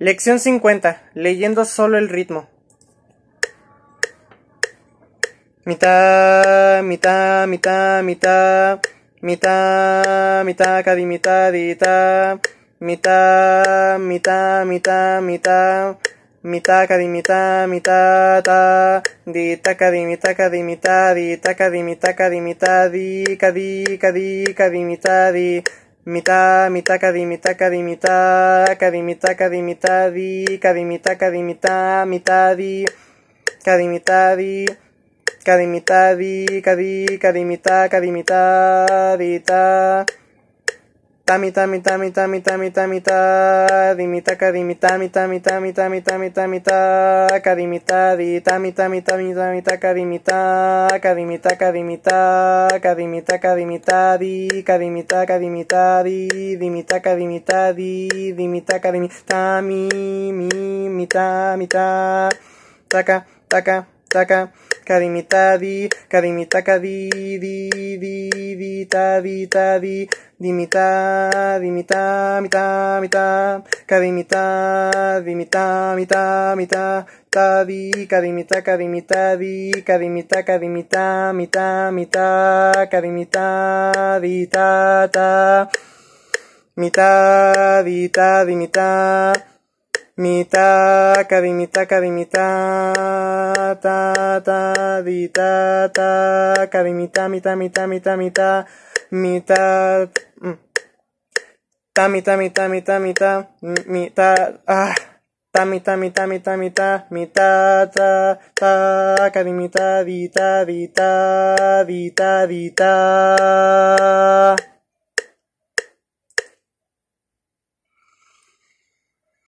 Lección 50. Leyendo solo el ritmo. Mitad, mitad, mitad, mitad. Mitad, mitad, cadi, mitad, mitad. Mitad, mitad, mitad, mitad. Mitá, cadi, mitá, mitad, ta. Di, taca, di, mi ta mitad, di, ta di, mitad, cadi, di, cadi, di cadi, di. Mitad, mitad, cadi, mitad, cadi, mitad, cadi, mitad, cadi, mitad, di, cadi, mitad, cadi, tami tami tami tami tami tami ta dimita kadimita mi tami tami tami tami tami ta kadimita di tami tami tami tami kadimita kadimita kadimita kadimita kadimita di kadimita kadimita di dimita kadimita di dimita kadimita mi mi mita mita taka taka taka Karimita di, karimita di, di, di, ta, di, ta, di, dimita, dimita, mita, mita, karimita, dimita, mita, mita, ta, di, karimita, karimita, di, karimita, karimita, mita, mita, karimita, di, ta, ta, mita, di, ta, di, mita, mita, karimita, ta ta di ta ta ca di mi ta mi ta mi ta mi ta mi ta ta ta mi ta mi ta mi ta mi ta mi ta ta ta ca ta di ta di ta di ta di ta